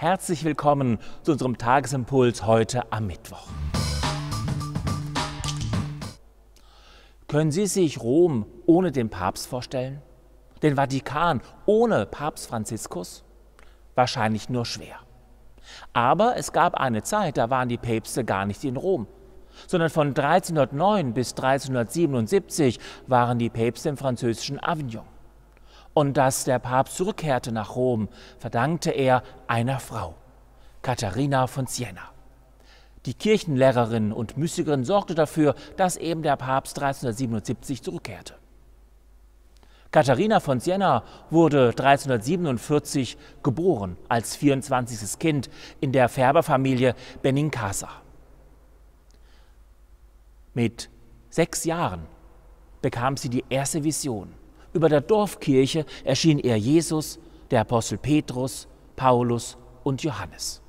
Herzlich willkommen zu unserem Tagesimpuls heute am Mittwoch. Können Sie sich Rom ohne den Papst vorstellen? Den Vatikan ohne Papst Franziskus? Wahrscheinlich nur schwer. Aber es gab eine Zeit, da waren die Päpste gar nicht in Rom, sondern von 1309 bis 1377 waren die Päpste im französischen Avignon und dass der Papst zurückkehrte nach Rom, verdankte er einer Frau, Katharina von Siena. Die Kirchenlehrerin und Mystikerin sorgte dafür, dass eben der Papst 1377 zurückkehrte. Katharina von Siena wurde 1347 geboren als 24. Kind in der Färberfamilie Benincasa. Mit sechs Jahren bekam sie die erste Vision. Über der Dorfkirche erschien er Jesus, der Apostel Petrus, Paulus und Johannes.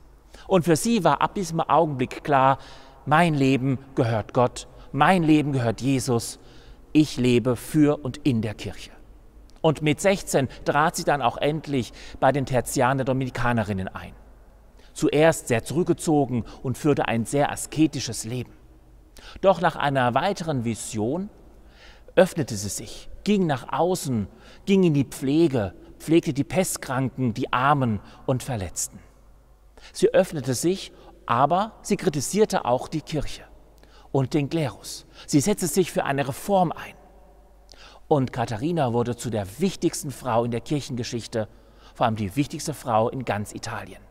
Und für sie war ab diesem Augenblick klar, mein Leben gehört Gott, mein Leben gehört Jesus, ich lebe für und in der Kirche. Und mit 16 trat sie dann auch endlich bei den Tertianer Dominikanerinnen ein. Zuerst sehr zurückgezogen und führte ein sehr asketisches Leben. Doch nach einer weiteren Vision öffnete sie sich ging nach außen, ging in die Pflege, pflegte die Pestkranken, die Armen und Verletzten. Sie öffnete sich, aber sie kritisierte auch die Kirche und den Klerus. Sie setzte sich für eine Reform ein. Und Katharina wurde zu der wichtigsten Frau in der Kirchengeschichte, vor allem die wichtigste Frau in ganz Italien.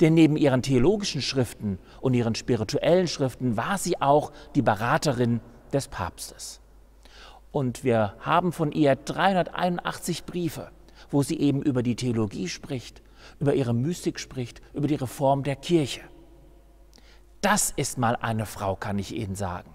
Denn neben ihren theologischen Schriften und ihren spirituellen Schriften war sie auch die Beraterin des Papstes. Und wir haben von ihr 381 Briefe, wo sie eben über die Theologie spricht, über ihre Mystik spricht, über die Reform der Kirche. Das ist mal eine Frau, kann ich Ihnen sagen.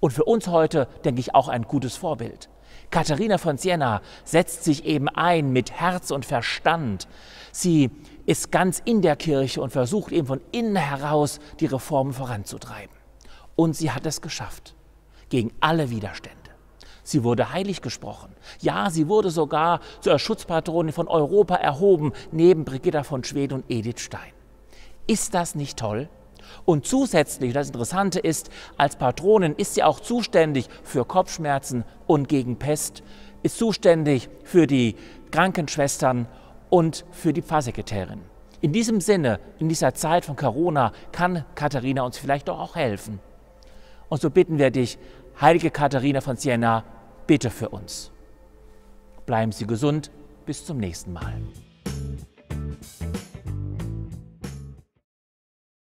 Und für uns heute, denke ich, auch ein gutes Vorbild. Katharina von Siena setzt sich eben ein mit Herz und Verstand. Sie ist ganz in der Kirche und versucht eben von innen heraus die Reformen voranzutreiben. Und sie hat es geschafft. Gegen alle Widerstände. Sie wurde heilig gesprochen. Ja, sie wurde sogar zur Schutzpatronin von Europa erhoben, neben Brigitta von Schweden und Edith Stein. Ist das nicht toll? Und zusätzlich, das Interessante ist, als Patronin ist sie auch zuständig für Kopfschmerzen und gegen Pest, ist zuständig für die Krankenschwestern und für die Pfarrsekretärin. In diesem Sinne, in dieser Zeit von Corona, kann Katharina uns vielleicht doch auch helfen. Und so bitten wir dich, heilige Katharina von Siena, bete für uns. Bleiben Sie gesund, bis zum nächsten Mal.